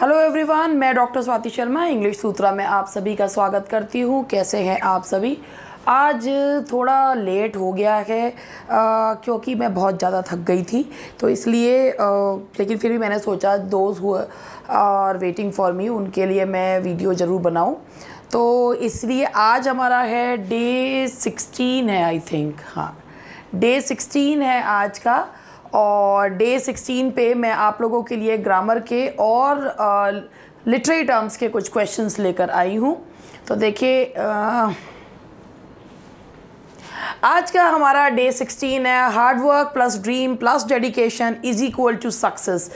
Hello everyone मैं doctor Swati Sharma English Sutra में आप सभी का स्वागत करती हूँ कैसे हैं आप सभी आज थोड़ा लेट हो गया है आ, क्योंकि मैं बहुत ज़्यादा थक गई थी तो इसलिए आ, लेकिन फिर भी मैंने सोचा दोज हुआ और वेटिंग फॉर मी उनके लिए मैं वीडियो ज़रूर बनाऊँ तो इसलिए आज हमारा है डे सिक्सटीन है आई थिंक हाँ डे सिक्सटीन है आज का और डे 16 पे मैं आप लोगों के लिए ग्रामर के और लिटरेरी टर्म्स के कुछ क्वेश्चंस लेकर आई हूँ तो देखिए आज का हमारा डे 16 है hard work plus dream plus dedication is equal to success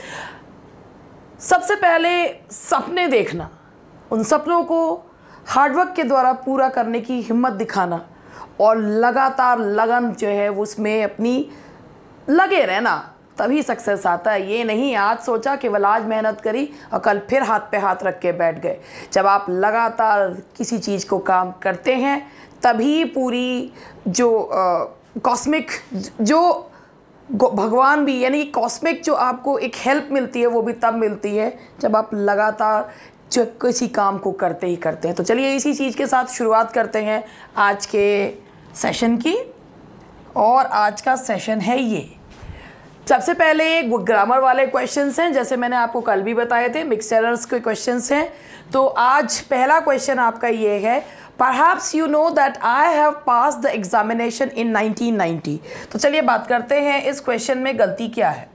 सबसे पहले सपने देखना उन सपनों को हार्डवर्क के द्वारा पूरा करने की हिम्मत दिखाना और लगातार लगन जो है उसमें अपनी लगे रहना तभी सक्सेस आता है ये नहीं आज सोचा केवल आज मेहनत करी और कल फिर हाथ पे हाथ रख के बैठ गए जब आप लगातार किसी चीज़ को काम करते हैं तभी पूरी जो कॉस्मिक जो भगवान भी यानी कॉस्मिक जो आपको एक हेल्प मिलती है वो भी तब मिलती है जब आप लगातार जो किसी काम को करते ही करते हैं तो चलिए इसी चीज़ के साथ शुरुआत करते हैं आज के सेशन की और आज का सेशन है ये सबसे पहले ग्रामर वाले क्वेश्चंस हैं जैसे मैंने आपको कल भी बताए थे मिक्सचरर्स के क्वेश्चंस हैं तो आज पहला क्वेश्चन आपका ये है perhaps you know that I have pass the examination in 1990 तो चलिए बात करते हैं इस क्वेश्चन में गलती क्या है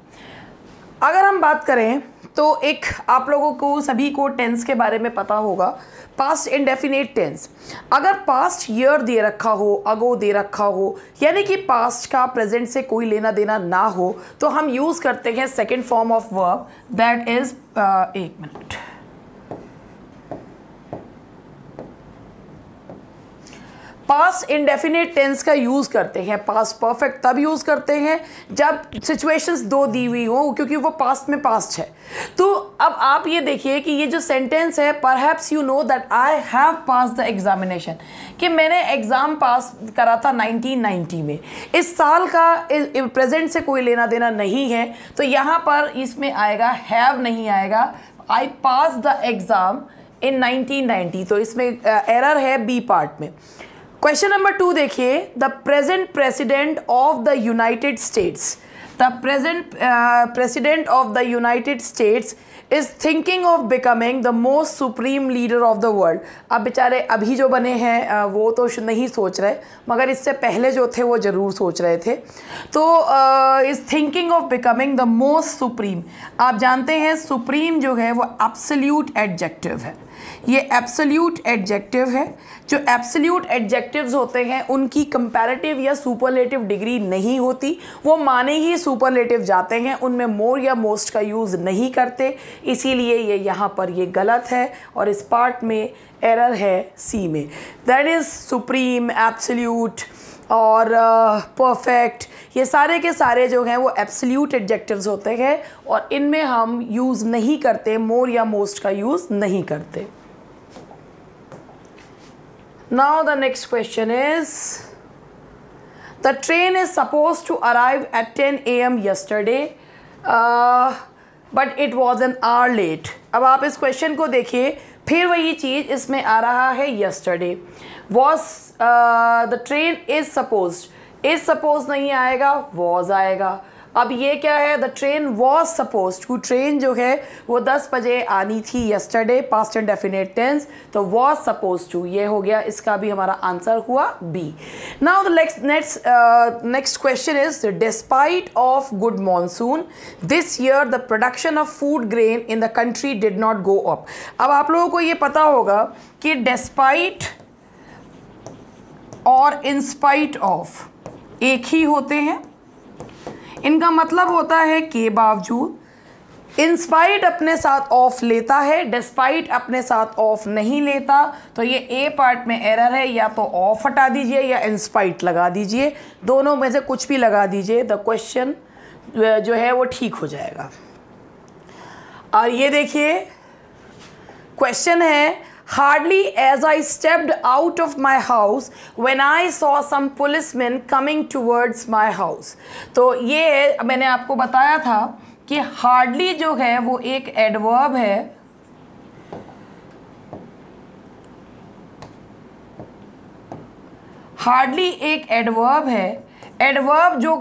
अगर हम बात करें तो एक आप लोगों को सभी को टेंस के बारे में पता होगा पास्ट इंडेफिनेट टेंस अगर पास्ट ईयर दे रखा हो अगो दे रखा हो यानी कि पास्ट का प्रेजेंट से कोई लेना देना ना हो तो हम यूज़ करते हैं second form of verb that is एक मिनट पास इनडेफिनेट टेंस का यूज़ करते हैं पास परफेक्ट तब यूज़ करते हैं जब सिचुएशंस दो दी हुई हों क्योंकि वो पास्ट में पास्ट है तो अब आप ये देखिए कि ये जो सेंटेंस है perhaps you know that I have pass the examination कि मैंने एग्ज़ाम पास करा था 1990 में इस साल का प्रेजेंट से कोई लेना देना नहीं है तो यहाँ पर इसमें आएगा हैव नहीं आएगा आई पास द एग्ज़ाम इन 1990 तो इसमें एरर है बी पार्ट में क्वेश्चन नंबर टू देखिए the present president of the United States the present president of the United States is thinking of becoming the most supreme leader of the world अब बेचारे अभी जो बने हैं uh, वो तो नहीं सोच रहे मगर इससे पहले जो थे वो ज़रूर सोच रहे थे तो is thinking of becoming the most supreme आप जानते हैं सुप्रीम जो है वो एब्सल्यूट एडजेक्टिव है ये एब्सोल्यूट एडजेक्टिव है जो एब्सोल्यूट एडजेक्टिव्स होते हैं उनकी कंपैरेटिव या सुपरलेटिव डिग्री नहीं होती वो माने ही सुपरलेटिव जाते हैं उनमें मोर या मोस्ट का यूज़ नहीं करते इसीलिए ये यहाँ पर ये गलत है और इस पार्ट में एरर है सी में दैट इज़ सुप्रीम एब्सोल्यूट और परफेक्ट uh, ये सारे के सारे जो हैं वो एब्सोल्यूट एडजेक्टिव्स होते हैं और इनमें हम यूज़ नहीं करते मोर या मोस्ट का यूज़ नहीं करते Now the next question is the train is supposed to arrive at 10 a.m. yesterday uh, but it was an hour late. अब आप इस क्वेश्चन को देखिए फिर वही चीज़ इसमें आ रहा है was uh the train is supposed is supposed नहीं आएगा was आएगा अब ये क्या है the train was suppose to train जो है वो दस बजे आनी थी yesterday past and definite tense तो वॉज सपोज टू ये हो गया इसका भी हमारा आंसर हुआ B now next next question is despite of good monsoon this year the production of food grain in the country did not go up अब आप लोगों को ये पता होगा कि डिस्पाइट और इंस्पाइट ऑफ एक ही होते हैं इनका मतलब होता है के बावजूद इंस्पाइट अपने साथ ऑफ लेता है डिस्पाइट अपने साथ ऑफ नहीं लेता तो ये ए पार्ट में एरर है या तो ऑफ हटा दीजिए या इंस्पाइट लगा दीजिए दोनों में से कुछ भी लगा दीजिए द क्वेश्चन जो है वो ठीक हो जाएगा और ये देखिए क्वेश्चन है Hardly as I stepped out of my house when I saw some policemen coming towards my house. तो ये मैंने आपको बताया था कि hardly जो है वो एक adverb है हार्डली एक एडवर्ब है एडवर्ब जो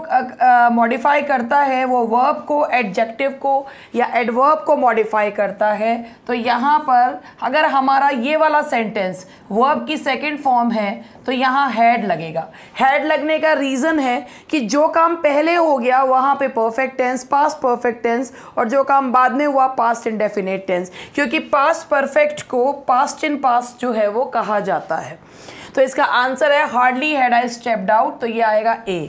मॉडिफाई करता है वो वर्ब को एडजेक्टिव को या एडवर्ब को मॉडिफाई करता है तो यहाँ पर अगर हमारा ये वाला सेंटेंस वर्ब की सेकंड फॉर्म है तो यहाँ हैड लगेगा हैड लगने का रीज़न है कि जो काम पहले हो गया वहाँ पे perfect tense past perfect tense और जो काम बाद में हुआ पास्ट इंडेफिनेट टेंस क्योंकि पास्ट परफेक्ट को पास्ट इन पास्ट जो है वो कहा जाता है तो इसका आंसर है hardly had I stepped out तो ये आएगा ए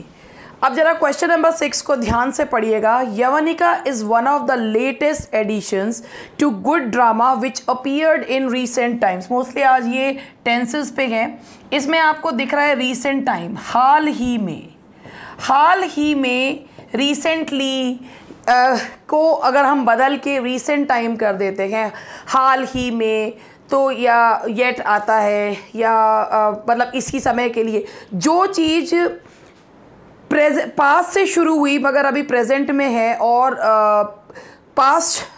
अब जरा क्वेश्चन नंबर सिक्स को ध्यान से पढ़िएगा Yavanika is one of the latest additions to good drama which appeared in recent times mostly आज ये टेंसेस पे हैं इसमें आपको दिख रहा है रीसेंट टाइम हाल ही में हाल ही में रीसेंटली uh, को अगर हम बदल के रीसेंट टाइम कर देते हैं हाल ही में तो या येट आता है या मतलब इसी समय के लिए जो चीज़ प्रेज पास्ट से शुरू हुई मगर अभी प्रेजेंट में है और पास्ट uh,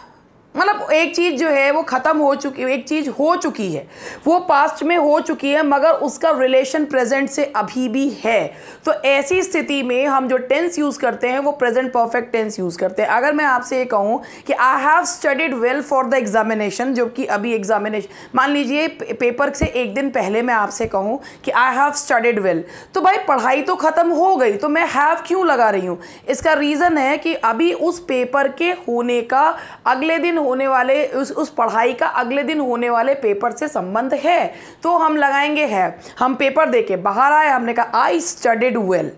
मतलब एक चीज़ जो है वो ख़त्म हो चुकी एक चीज़ हो चुकी है वो पास्ट में हो चुकी है मगर उसका रिलेशन प्रेजेंट से अभी भी है तो ऐसी स्थिति में हम जो टेंस यूज़ करते हैं वो प्रेजेंट परफेक्ट टेंस यूज़ करते हैं अगर मैं आपसे ये कहूँ कि I have studied well for the examination जो कि अभी एग्जामिनेशन मान लीजिए पेपर से एक दिन पहले मैं आपसे कहूँ कि आई हैव स्टडीड वेल तो भाई पढ़ाई तो ख़त्म हो गई तो मैं हैव क्यों लगा रही हूँ इसका रीज़न है कि अभी उस पेपर के होने का अगले दिन होने वाले उस उस पढ़ाई का अगले दिन होने वाले पेपर से संबंध है तो हम लगाएंगे है हम पेपर देके बाहर आए हमने कहा आई स्टडीड वेल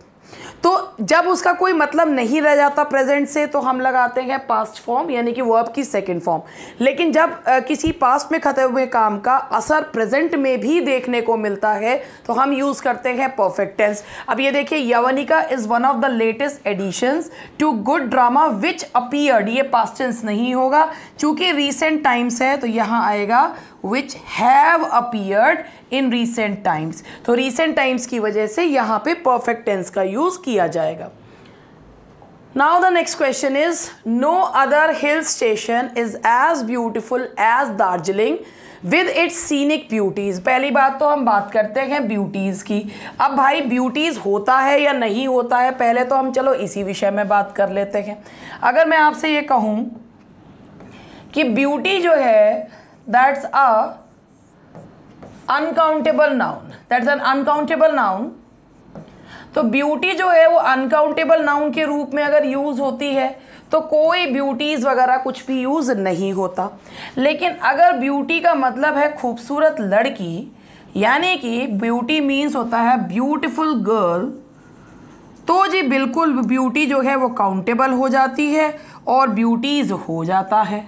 तो जब उसका कोई मतलब नहीं रह जाता प्रेजेंट से तो हम लगाते हैं पास्ट फॉर्म यानी कि वर्ब की सेकंड फॉर्म लेकिन जब आ, किसी पास्ट में खत्म हुए काम का असर प्रेजेंट में भी देखने को मिलता है तो हम यूज़ करते हैं परफेक्ट टेंस अब ये देखिए Yavanika is one of the latest additions to good drama which appeared ये पास्ट टेंस नहीं होगा चूँकि रिसेंट टाइम्स है तो यहाँ आएगा which have appeared in recent times तो रीसेंट टाइम्स की वजह से यहाँ पे परफेक्ट टेंस का यूज़ किया जाएगा now the next question is no other hill station is as beautiful as Darjeeling with its scenic beauties पहली बात तो हम बात करते हैं ब्यूटीज़ की अब भाई ब्यूटीज़ होता है या नहीं होता है पहले तो हम चलो इसी विषय में बात कर लेते हैं अगर मैं आपसे ये कहूँ कि ब्यूटी जो है that's a uncountable noun that's an uncountable noun तो ब्यूटी जो है वो अनकाउंटेबल नाउन के रूप में अगर यूज़ होती है तो कोई ब्यूटीज़ वगैरह कुछ भी यूज़ नहीं होता लेकिन अगर ब्यूटी का मतलब है खूबसूरत लड़की यानी कि ब्यूटी मीन्स होता है ब्यूटीफुल गर्ल तो जी बिल्कुल ब्यूटी जो है वो काउंटेबल हो जाती है और ब्यूटीज़ हो जाता है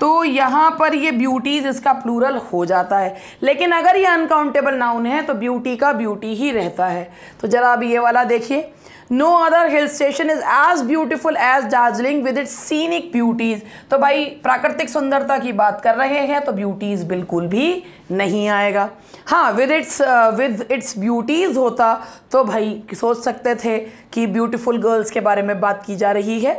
तो यहाँ पर ये ब्यूटीज़ इसका प्लूरल हो जाता है लेकिन अगर ये अनकाउंटेबल नाउन है तो ब्यूटी का ब्यूटी ही रहता है तो ज़रा अब ये वाला देखिए no other hill station is as beautiful as Darjeeling with its scenic beauties तो भाई प्राकृतिक सुंदरता की बात कर रहे हैं तो ब्यूटीज़ बिल्कुल भी नहीं आएगा हाँ with its with its beauties होता तो भाई सोच सकते थे कि ब्यूटिफुल गर्ल्स के बारे में बात की जा रही है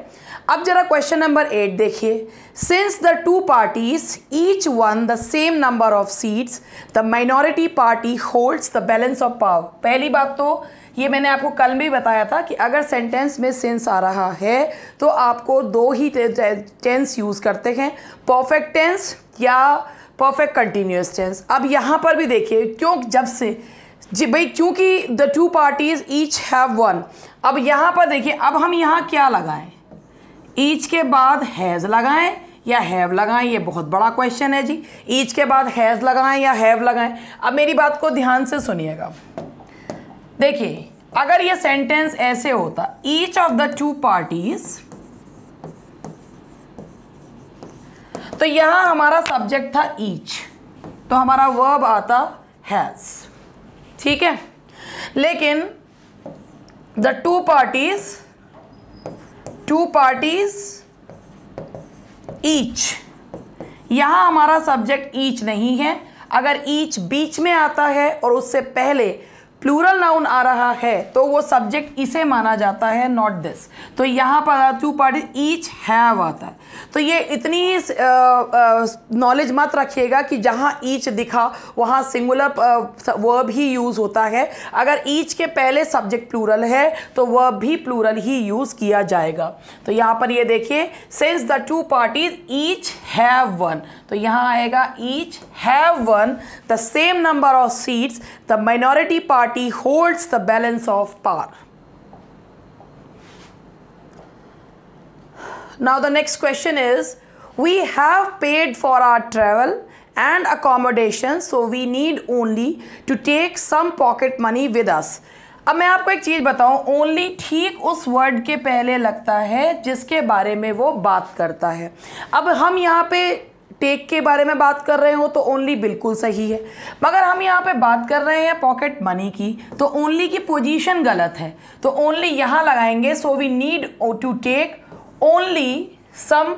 अब जरा क्वेश्चन नंबर एट देखिए since the two parties each won the same number of seats the minority party holds the balance of power पहली बात तो ये मैंने आपको कल भी बताया था कि अगर सेंटेंस में सेंस आ रहा है तो आपको दो ही टेंस यूज़ करते हैं परफेक्ट टेंस या परफेक्ट कंटिन्यूस टेंस अब यहाँ पर भी देखिए क्यों जब से जी भाई क्योंकि the two parties each have won अब यहाँ पर देखिए अब हम यहाँ क्या लगाएं ईच के बाद हैज़ लगाएं या हैव लगाएं ये बहुत बड़ा क्वेश्चन है जी ईच के बाद हैज़ लगाएं या हैव लगाएं अब मेरी बात को ध्यान से सुनिएगा देखिए अगर ये सेंटेंस ऐसे होता each of the two parties तो यहां हमारा सब्जेक्ट था ईच तो हमारा वर्ब आता हैज ठीक है लेकिन the two parties two parties each यहां हमारा सब्जेक्ट ईच नहीं है अगर ईच बीच में आता है और उससे पहले प्लूरल नाउन आ रहा है तो वो सब्जेक्ट इसे माना जाता है नॉट दिस तो यहाँ पर टू पार्ट ईच हैव आता है तो ये इतनी ही नॉलेज मत रखिएगा कि जहाँ ईच दिखा वहाँ सिंगुलर वर्ब ही यूज़ होता है अगर ईच के पहले सब्जेक्ट प्लूरल है तो वर्ब भी प्लूरल ही यूज़ किया जाएगा तो यहाँ पर ये देखिए since the two parties each have won तो यहाँ आएगा each have won the same number of seats the minority party holds the balance of power Now the next question is, we have paid for our travel and accommodation so we need only to take some pocket money with us. अब मैं आपको एक चीज़ बताऊं only ठीक उस word के पहले लगता है जिसके बारे में वो बात करता है अब हम यहाँ पे टेक के बारे में बात कर रहे हो तो ओनली बिल्कुल सही है मगर हम यहाँ पे बात कर रहे हैं पॉकेट मनी की तो ओनली की पोजीशन गलत है तो ओनली यहाँ लगाएंगे so we need to take only some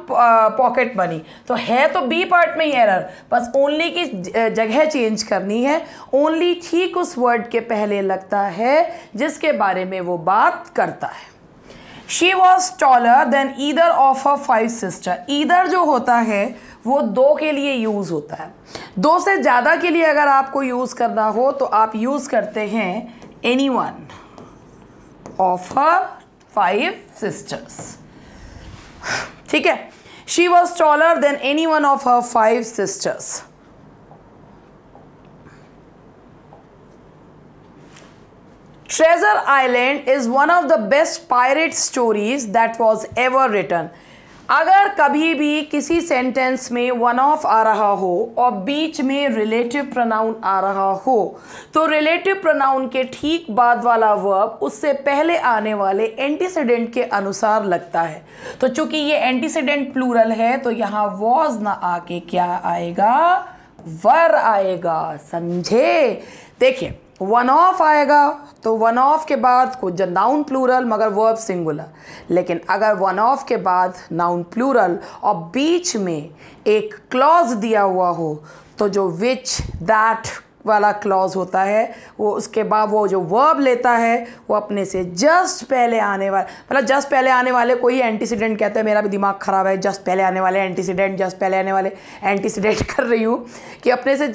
pocket money तो है तो बी पार्ट में ही एरर बस ओनली की जगह चेंज करनी है ओनली ठीक उस वर्ड के पहले लगता है जिसके बारे में वो बात करता है she was taller than either of a five sister either जो होता है वो दो के लिए यूज़ होता है दो से ज़्यादा के लिए अगर आपको यूज़ करना हो तो आप यूज़ करते हैं any one of a five sisters ठीक है she was taller than any one of her five Treasure Island is one of the best pirate stories that was ever written. अगर कभी भी किसी सेंटेंस में वन ऑफ आ रहा हो और बीच में रिलेटिव प्रोनाउन आ रहा हो तो रिलेटिव प्रोनाउन के ठीक बाद वाला वर्ब उससे पहले आने वाले एंटीसीडेंट के अनुसार लगता है तो चूंकि ये एंटीसीडेंट प्लूरल है तो यहाँ वॉज ना आके क्या आएगा वर आएगा समझे देखिए वन ऑफ आएगा तो वन ऑफ के बाद कुछ नाउन प्लूरल मगर वर्ब सिंगुलर लेकिन अगर वन ऑफ के बाद नाउन प्लूरल और बीच में एक क्लॉज दिया हुआ हो तो जो विच दैट वाला क्लॉज होता है वो उसके बाद वो जो वर्ब लेता है वो अपने से जस्ट पहले आने वाला मतलब जस्ट पहले आने वाले को ही एंटीसीडेंट कहते हैं मेरा भी दिमाग ख़राब है जस्ट पहले आने वाले एंटीसीडेंट जस्ट पहले आने वाले एंटीसीडेंट कर रही हूँ कि अपने से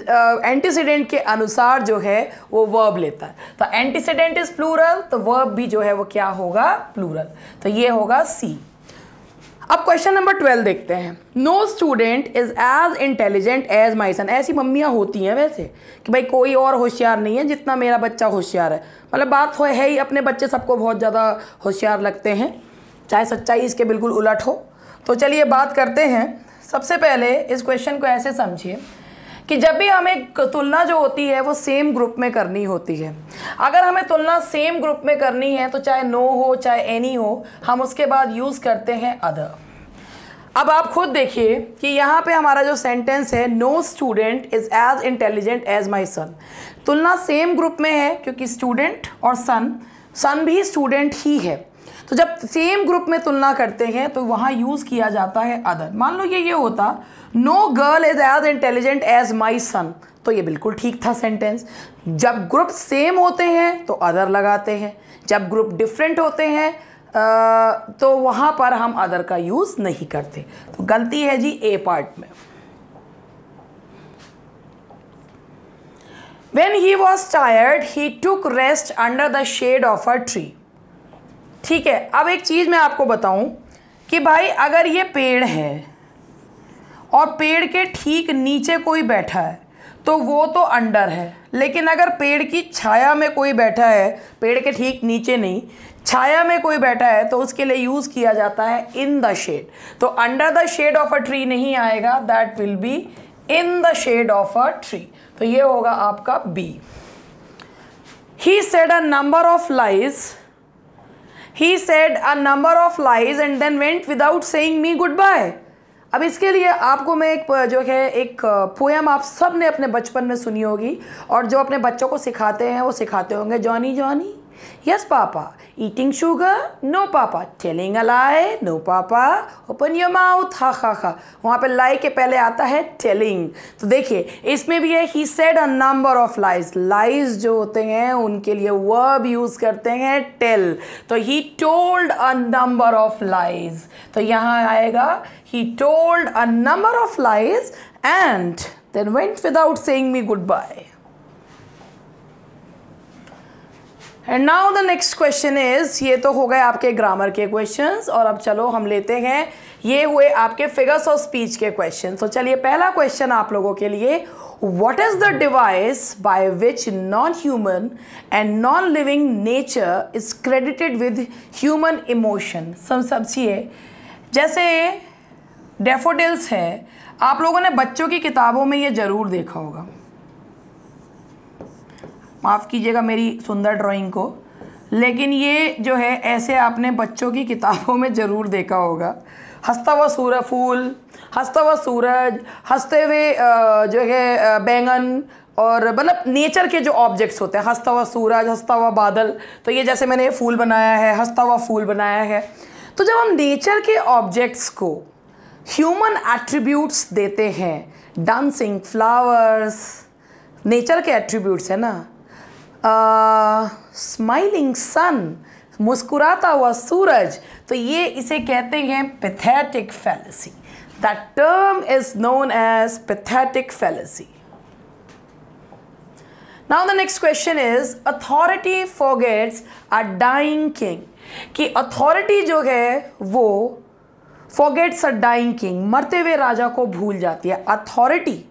एंटीसीडेंट के अनुसार जो है वो वर्ब लेता है तो एंटीसीडेंट इज़ प्लूरल तो वर्ब भी जो है वो क्या होगा प्लूरल तो ये होगा सी अब क्वेश्चन नंबर ट्वेल्व देखते हैं no student is as intelligent as my son ऐसी मम्मियाँ होती हैं वैसे कि भाई कोई और होशियार नहीं है जितना मेरा बच्चा होशियार है मतलब बात हो है ही अपने बच्चे सबको बहुत ज़्यादा होशियार लगते हैं चाहे सच्चाई इसके बिल्कुल उलट हो तो चलिए बात करते हैं सबसे पहले इस क्वेश्चन को ऐसे समझिए कि जब भी हमें तुलना जो होती है वो सेम ग्रुप में करनी होती है अगर हमें तुलना सेम ग्रुप में करनी है तो चाहे नो हो चाहे एनी हो हम उसके बाद यूज़ करते हैं अदर अब आप खुद देखिए कि यहाँ पे हमारा जो सेंटेंस है no student is as intelligent as my son तुलना सेम ग्रुप में है क्योंकि स्टूडेंट और सन सन भी स्टूडेंट ही है तो जब सेम ग्रुप में तुलना करते हैं तो वहाँ यूज़ किया जाता है अदर मान लो ये ये होता no girl is as intelligent as my son तो ये बिल्कुल ठीक था सेंटेंस जब ग्रुप सेम होते हैं तो अदर लगाते हैं जब ग्रुप डिफरेंट होते हैं तो वहाँ पर हम अदर का यूज़ नहीं करते तो गलती है जी ए पार्ट में when he was tired he took rest under the shade of a tree ठीक है अब एक चीज़ मैं आपको बताऊं कि भाई अगर ये पेड़ है और पेड़ के ठीक नीचे कोई बैठा है तो वो तो अंडर है लेकिन अगर पेड़ की छाया में कोई बैठा है पेड़ के ठीक नीचे नहीं छाया में कोई बैठा है तो उसके लिए यूज़ किया जाता है इन द शेड तो under the shade of a tree नहीं आएगा that will be in the shade of a tree तो ये होगा आपका B he said a number of lies he said a number of lies and then went without saying me goodbye अब इसके लिए आपको मैं एक जो है एक पोएम आप सब ने अपने बचपन में सुनी होगी और जो अपने बच्चों को सिखाते हैं वो सिखाते होंगे Johnny Johnny Yes, Papa. Eating sugar? No, Papa. Telling a lie? No, Papa. Open your mouth. Ha ha ha. वहाँ पे lie के पहले आता है telling. तो देखिए इसमें भी है he said a number of lies. Lies जो होते हैं उनके लिए verb use करते हैं tell. तो he told a number of lies. तो यहाँ आएगा he told a number of lies and then went without saying me goodbye. And now the next question is ये तो हो गए आपके ग्रामर के क्वेश्चन और अब चलो हम लेते हैं ये हुए आपके फिगर्स ऑफ स्पीच के क्वेश्चन तो चलिए पहला क्वेश्चन आप लोगों के लिए what is the device by which non human and non living nature is credited with human emotion सम समझिए जैसे डेफोडिल्स हैं आप लोगों ने बच्चों की किताबों में ये ज़रूर देखा होगा माफ़ कीजिएगा मेरी सुंदर ड्राइंग को लेकिन ये जो है ऐसे आपने बच्चों की किताबों में ज़रूर देखा होगा हंसता हुआ सूरज फूल हंसता हुआ सूरज हंसते हुए जो है बैंगन और मतलब नेचर के जो ऑब्जेक्ट्स होते हैं हंसता हुआ सूरज हंसता हुआ बादल तो ये जैसे मैंने फूल बनाया है हंसता हुआ फूल बनाया है तो जब हम नेचर के ऑब्जेक्ट्स को ह्यूमन एट्रीब्यूट्स देते हैं डांसिंग फ्लावर्स नेचर के एट्रीब्यूट्स है ना स्माइलिंग uh, सन मुस्कुराता हुआ सूरज तो ये इसे कहते हैं pathetic fallacy that term is known as pathetic fallacy now the next question is authority forgets a dying king कि अथॉरिटी जो है वो फॉरगेट्स अ डाइंग किंग मरते हुए राजा को भूल जाती है अथॉरिटी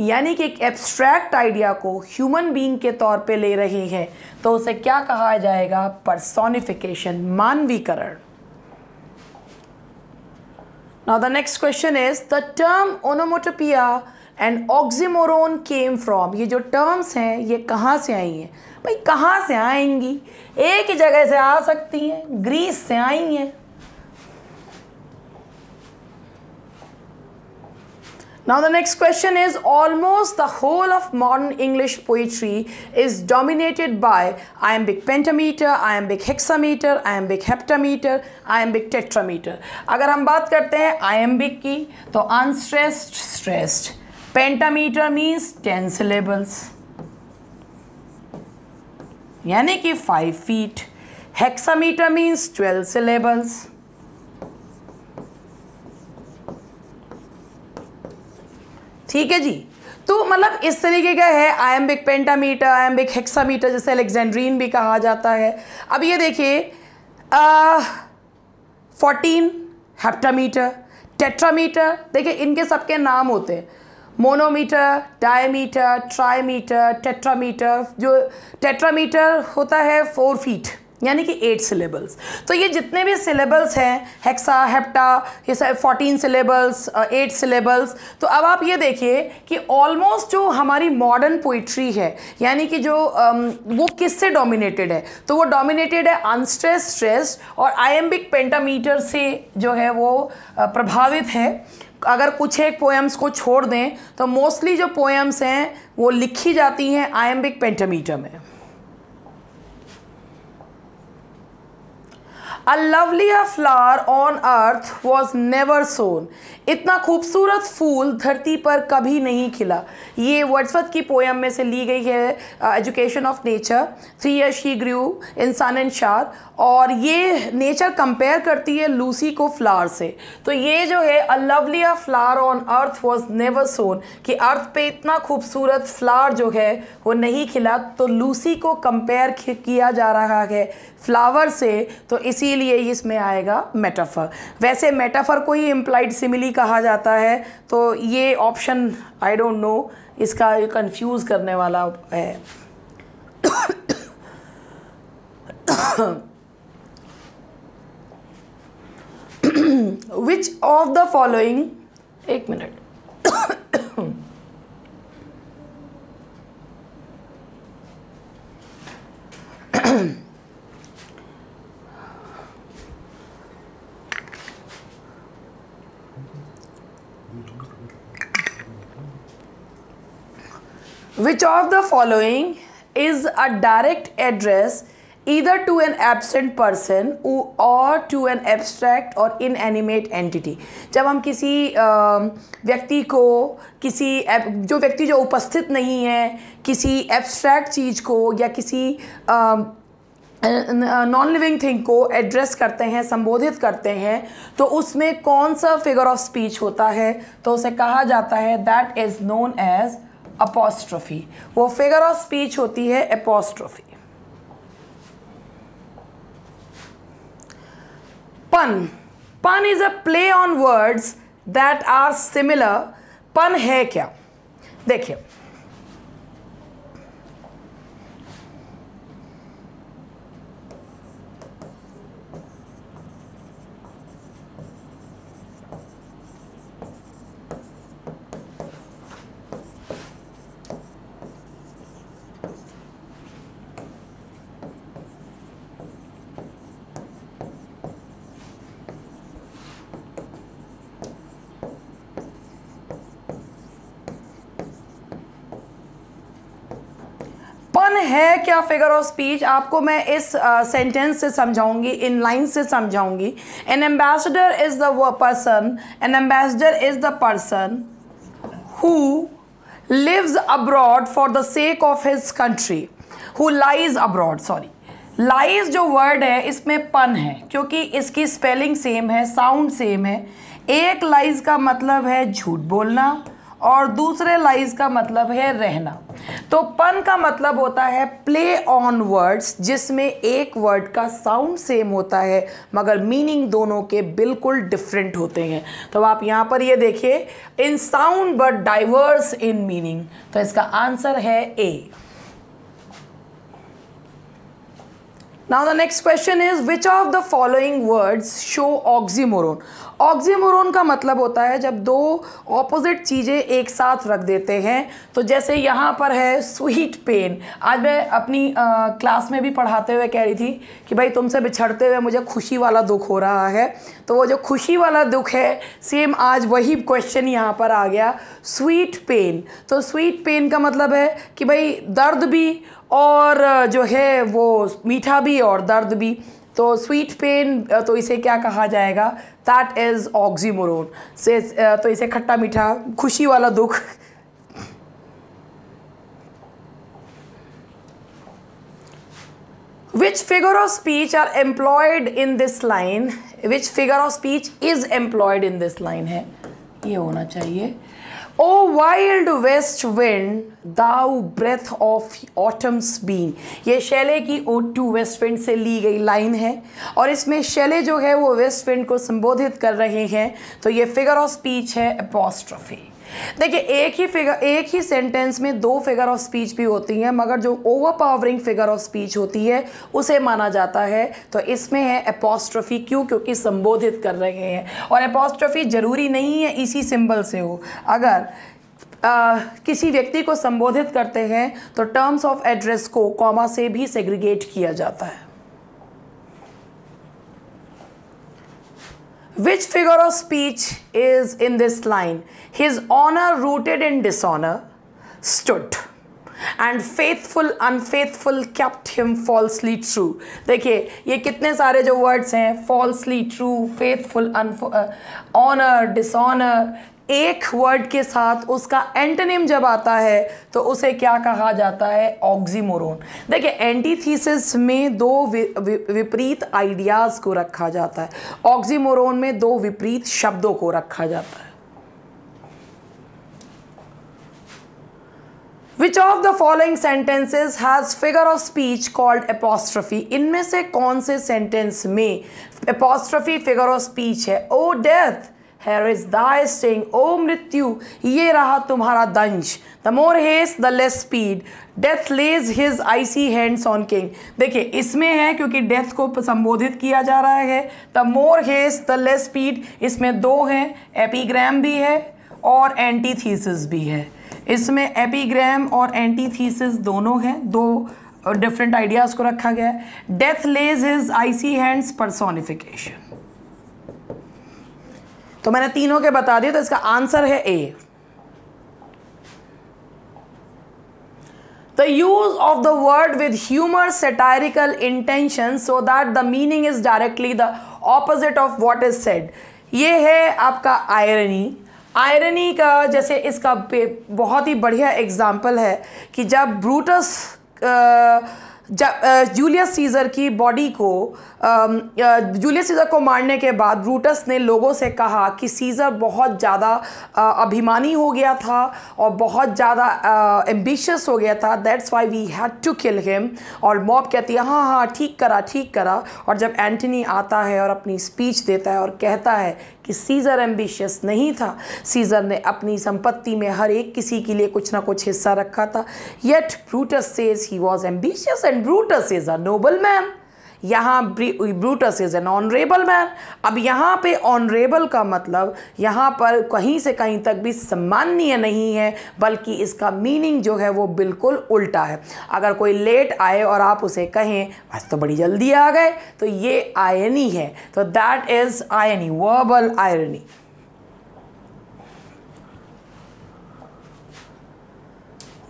यानी कि एक एब्स्ट्रैक्ट आइडिया को ह्यूमन बीइंग के तौर पे ले रही है तो उसे क्या कहा जाएगा परसोनिफिकेशन मानवीकरण now the next question is the term onomatopoeia and oxymoron came from ये जो टर्म्स हैं ये कहाँ से आई हैं भाई कहाँ से आएंगी एक ही जगह से आ सकती हैं ग्रीस से आई हैं Now the next question is almost the whole of modern English poetry is dominated by iambic pentameter, iambic hexameter, iambic heptameter, iambic tetrameter. अगर हम बात करते हैं iambic की तो unstressed, stressed. Pentameter means 10 syllables. यानी कि 5 feet. Hexameter means 12 syllables. ठीक है जी तो मतलब इस तरीके का है आयम्बिक पेंटामीटर आयम्बिक हेक्सामीटर जैसे अलेक्जेंड्रीन भी कहा जाता है अब ये देखिए फोर्टीन हेप्टामीटर टेट्रामीटर देखिए इनके सबके नाम होते हैं मोनोमीटर डायमीटर ट्राईमीटर टेट्रामीटर जो टेट्रामीटर होता है फोर फीट यानी कि एट सिलेबल्स तो ये जितने भी सिलेबल्स हैं हेक्सा हेप्टा ये सब फोर्टीन सिलेबल्स एट सिलेबल्स तो अब आप ये देखिए कि ऑलमोस्ट जो हमारी मॉडर्न पोइट्री है यानी कि जो अम, um, वो किससे डोमिनेटेड है तो वो डोमिनेटेड है अनस्ट्रेस स्ट्रेस और आयम्बिक पेंटामीटर से जो है वो uh, प्रभावित है अगर कुछ एक पोएम्स को छोड़ दें तो मोस्टली जो पोएम्स हैं वो लिखी जाती हैं आयम्बिक पेंटामीटर में a lovelier flower on earth was never sown इतना खूबसूरत फूल धरती पर कभी नहीं खिला ये वर्ड्सवर्थ की पोएम में से ली गई है education of nature three year she grew in sun and शार और ये नेचर कंपेयर करती है लूसी को फ्लावर से तो ये जो है a lovelier flower on earth was never sown कि अर्थ पे इतना खूबसूरत फ्लावर जो है वो नहीं खिला तो लूसी को कंपेयर किया जा रहा है फ्लावर से तो इसीलिए इसमें आएगा मेटाफर वैसे मेटाफर को ही इम्प्लाइड सिमिली कहा जाता है तो ये ऑप्शन आई डोंट नो इसका कंफ्यूज करने वाला है विच ऑफ द फॉलोइंग एक minute Which of the following is a direct address either to an absent person or to an abstract or inanimate entity जब हम किसी व्यक्ति को किसी जो व्यक्ति जो उपस्थित नहीं है किसी एबस्ट्रैक्ट चीज़ को या किसी नॉन लिविंग थिंग को एड्रेस करते हैं संबोधित करते हैं तो उसमें कौन सा फिगर ऑफ स्पीच होता है तो उसे कहा जाता है that is known as apostrophe वो फिगर ऑफ स्पीच होती है apostrophe pun pun is a play on words that are similar pun है क्या देखिए है क्या फिगर ऑफ स्पीच आपको मैं इस सेंटेंस uh, से समझाऊंगी इन लाइन से समझाऊंगी an ambassador is the person an ambassador is the person who lives abroad for the sake of his country who lies abroad sorry lies जो वर्ड है इसमें पन है क्योंकि इसकी स्पेलिंग सेम है साउंड सेम है एक लाइज का मतलब है झूठ बोलना और दूसरे लाइज का मतलब है रहना तो पन का मतलब होता है प्ले ऑन वर्ड्स जिसमें एक वर्ड का साउंड सेम होता है मगर मीनिंग दोनों के बिल्कुल डिफरेंट होते हैं तो आप यहाँ पर ये देखिए in sound but diverse in meaning तो इसका आंसर है ए Now the next question is which of the following words show oxymoron? oxymoron का मतलब होता है जब दो ऑपोजिट चीज़ें एक साथ रख देते हैं तो जैसे यहाँ पर है स्वीट पेन आज मैं अपनी आ, क्लास में भी पढ़ाते हुए कह रही थी कि भाई तुमसे बिछड़ते हुए मुझे खुशी वाला दुख हो रहा है तो वो जो खुशी वाला दुख है सेम आज वही क्वेश्चन यहाँ पर आ गया स्वीट पेन तो स्वीट पेन का मतलब है कि भाई दर्द भी और जो है वो मीठा भी और दर्द भी तो स्वीट पेन तो इसे क्या कहा जाएगा दैट इज़ ऑक्जीमोरोन से तो इसे खट्टा मीठा खुशी वाला दुख which figure of speech are employed in this line which figure of speech is employed in this line है ये होना चाहिए O wild west wind thou breath of autumn's being ये शैले की ओ टू वेस्ट विंड से ली गई line है और इसमें शैले जो है वो वेस्ट विंड को संबोधित कर रहे हैं तो ये फिगर ऑफ स्पीच है अपोस्ट्रफी देखिए एक ही फिगर एक ही सेंटेंस में दो फिगर ऑफ स्पीच भी होती हैं मगर जो overpowering figure of speech होती है उसे माना जाता है तो इसमें है अपोस्ट्रफी क्यों क्योंकि संबोधित कर रहे हैं और अपोस्ट्रफी ज़रूरी नहीं है इसी सिंबल से हो अगर आ, किसी व्यक्ति को संबोधित करते हैं तो टर्म्स ऑफ एड्रेस को कॉमा से भी सेग्रीगेट किया जाता है Which figure of speech is in this line? His honor rooted in dishonor stood. And faithful, unfaithful kept him falsely true. देखिए ये कितने सारे जो words हैं falsely true, faithful, uh, honor, dishonor, एक वर्ड के साथ उसका एंटोनिम जब आता है तो उसे क्या कहा जाता है ऑक्सीमोरोन देखिए एंटीथीसिस में दो विपरीत आइडियाज़ को रखा जाता है ऑक्सीमोरोन में दो विपरीत शब्दों को रखा जाता है which of the following sentences has figure of speech called apostrophe इनमें से कौन से सेंटेंस में एपोस्ट्रफी फिगर ऑफ स्पीच है O oh, death Here is thy saying, O ये रहा तुम्हारा दंश the more haste the less speed death lays his icy hands on king देखिए इसमें है क्योंकि डेथ को संबोधित किया जा रहा है the more haste the less speed इसमें दो हैं एपीग्राम भी है और एंटीथीसिस भी है इसमें एपीग्राम और एंटीथीसिस दोनों हैं दो डिफरेंट आइडियाज़ को रखा गया है death lays his icy hands personification तो मैंने तीनों के बता दिए तो इसका आंसर है ए the use of the word with humor satirical intention so that the meaning is directly the opposite of what is said ये है आपका आयरनी आयरनी का जैसे इसका बहुत ही बढ़िया एग्जाम्पल है कि जब ब्रूटस जूलियस सीज़र की बॉडी को जूलियस सीज़र को मारने के बाद ब्रूटस ने लोगों से कहा कि सीज़र बहुत ज़्यादा अभिमानी हो गया था और बहुत ज़्यादा एम्बिशियस हो गया था that's why we had to kill him और मॉब कहती है हाँ हाँ ठीक करा ठीक करा और जब एंटनी आता है और अपनी स्पीच देता है और कहता है कि सीज़र एम्बिशियस नहीं था सीज़र ने अपनी संपत्ति में हर एक किसी के लिए कुछ ना कुछ हिस्सा रखा था yet Brutus says he was ambitious and Brutus is a noble man यहाँ Brutus is an honourable man अब यहाँ पे ऑनरेबल का मतलब यहाँ पर कहीं से कहीं तक भी सम्माननीय नहीं है बल्कि इसका मीनिंग जो है वो बिल्कुल उल्टा है अगर कोई लेट आए और आप उसे कहें आज तो बड़ी जल्दी आ गए तो ये आयनी है तो that is irony verbal irony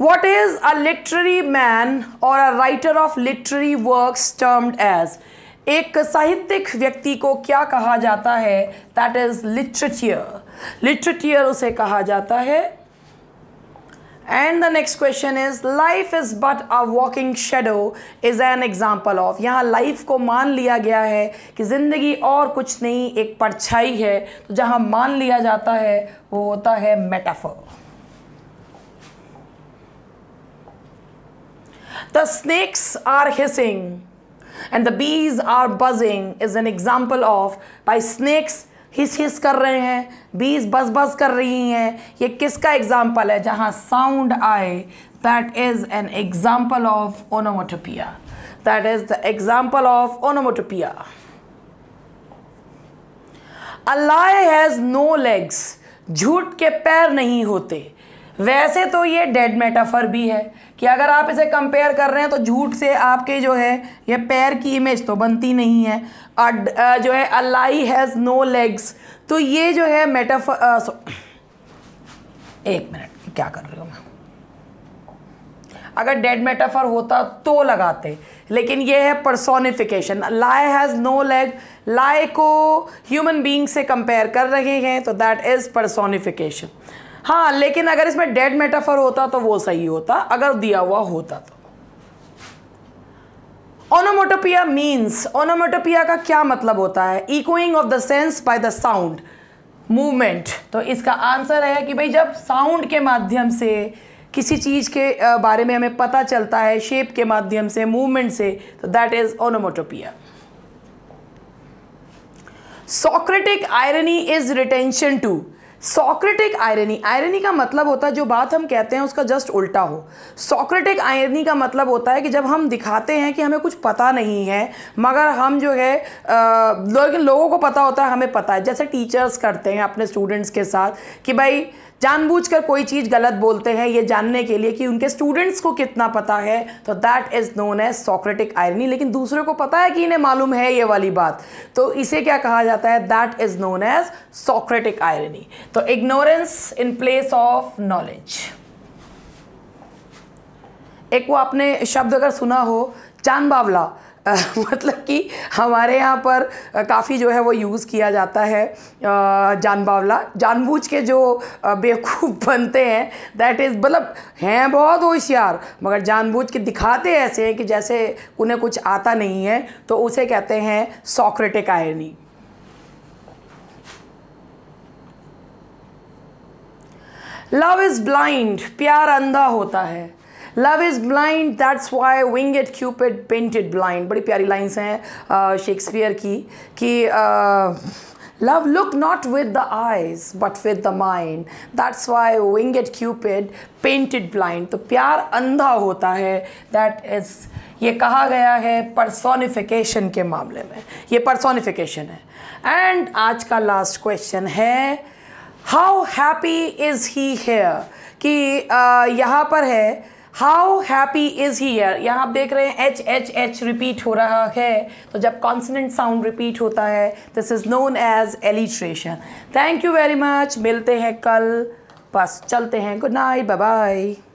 what is a literary man और a writer of literary work termed as एक साहित्यिक व्यक्ति को क्या कहा जाता है दैट इज लिटरेचियर लिटरेचियर उसे कहा जाता है and the next question is life is but a walking shadow is an example of यहाँ लाइफ को मान लिया गया है कि ज़िंदगी और कुछ नहीं एक परछाई है तो जहाँ मान लिया जाता है वो होता है metaphor The snakes are hissing and the bees are buzzing is an example of by snakes hiss hiss कर रहे हैं बीज बस बस कर रही हैं ये किसका एग्जाम्पल है जहाँ साउंड आए that is an example of onomatopoeia that is the example of onomatopoeia a lie has no legs झूठ के पैर नहीं होते वैसे तो ये डेड मेटाफर भी है कि अगर आप इसे कंपेयर कर रहे हैं तो झूठ से आपके जो है ये पैर की इमेज तो बनती नहीं है अड, जो है अल्लाई हैज़ नो लेग्स तो ये जो है मेटाफर एक मिनट क्या कर रही हूँ मैं अगर डेड मेटाफर होता तो लगाते लेकिन ये है परसोनिफिकेशन लाए हैज़ नो लेग लाए को ह्यूमन बींग से कंपेयर कर रहे हैं तो दैट इज़ परसोनिफिकेशन हाँ लेकिन अगर इसमें डेड मेटाफर होता तो वो सही होता अगर दिया हुआ होता तो ओनोमोटोपिया मीन्स ओनोमोटोपिया का क्या मतलब होता है echoing of the sense by the sound movement तो इसका आंसर है कि भाई जब साउंड के माध्यम से किसी चीज़ के बारे में हमें पता चलता है शेप के माध्यम से मूवमेंट से तो that is onomatopoeia Socratic irony is retention to Socratic irony irony का मतलब होता है जो बात हम कहते हैं उसका जस्ट उल्टा हो सॉक्रेटिक आयरनी का मतलब होता है कि जब हम दिखाते हैं कि हमें कुछ पता नहीं है मगर हम जो है लेकिन लोगों को पता होता है हमें पता है जैसे टीचर्स करते हैं अपने स्टूडेंट्स के साथ कि भाई जानबूझकर कोई चीज़ गलत बोलते हैं ये जानने के लिए कि उनके स्टूडेंट्स को कितना पता है तो that is known as Socratic irony लेकिन दूसरे को पता है कि इन्हें मालूम है ये वाली बात तो इसे क्या कहा जाता है that is known as Socratic irony तो ignorance in place of knowledge एक वो आपने शब्द अगर सुना हो चांद बावला मतलब कि हमारे यहाँ पर काफ़ी जो है वो यूज़ किया जाता है जान बावला जानबूझ के जो बेवकूफ़ बनते हैं दैट इज़ मतलब हैं बहुत होशियार मगर जानबूझ के दिखाते ऐसे हैं कि जैसे उन्हें कुछ आता नहीं है तो उसे कहते हैं Socratic irony love is blind प्यार अंधा होता है love is blind that's why winged Cupid painted blind बड़ी प्यारी लाइन्स हैं शेक्सपियर की कि love look not with the the but with the mind that's why why at Cupid painted blind तो प्यार अंधा होता है दैट इज ये कहा गया है परसोनिफिकेशन के मामले में ये परसोनिफिकेशन है एंड आज का लास्ट क्वेश्चन है how happy is he here कि यहाँ पर है हाउ हैप्पी इज ही यार यहाँ आप देख रहे हैं एच एच एच रिपीट हो रहा है तो जब कॉन्सनेंट साउंड रिपीट होता है this is known as alliteration thank you very much मिलते हैं कल बस चलते हैं गुड नाइट बाय बाय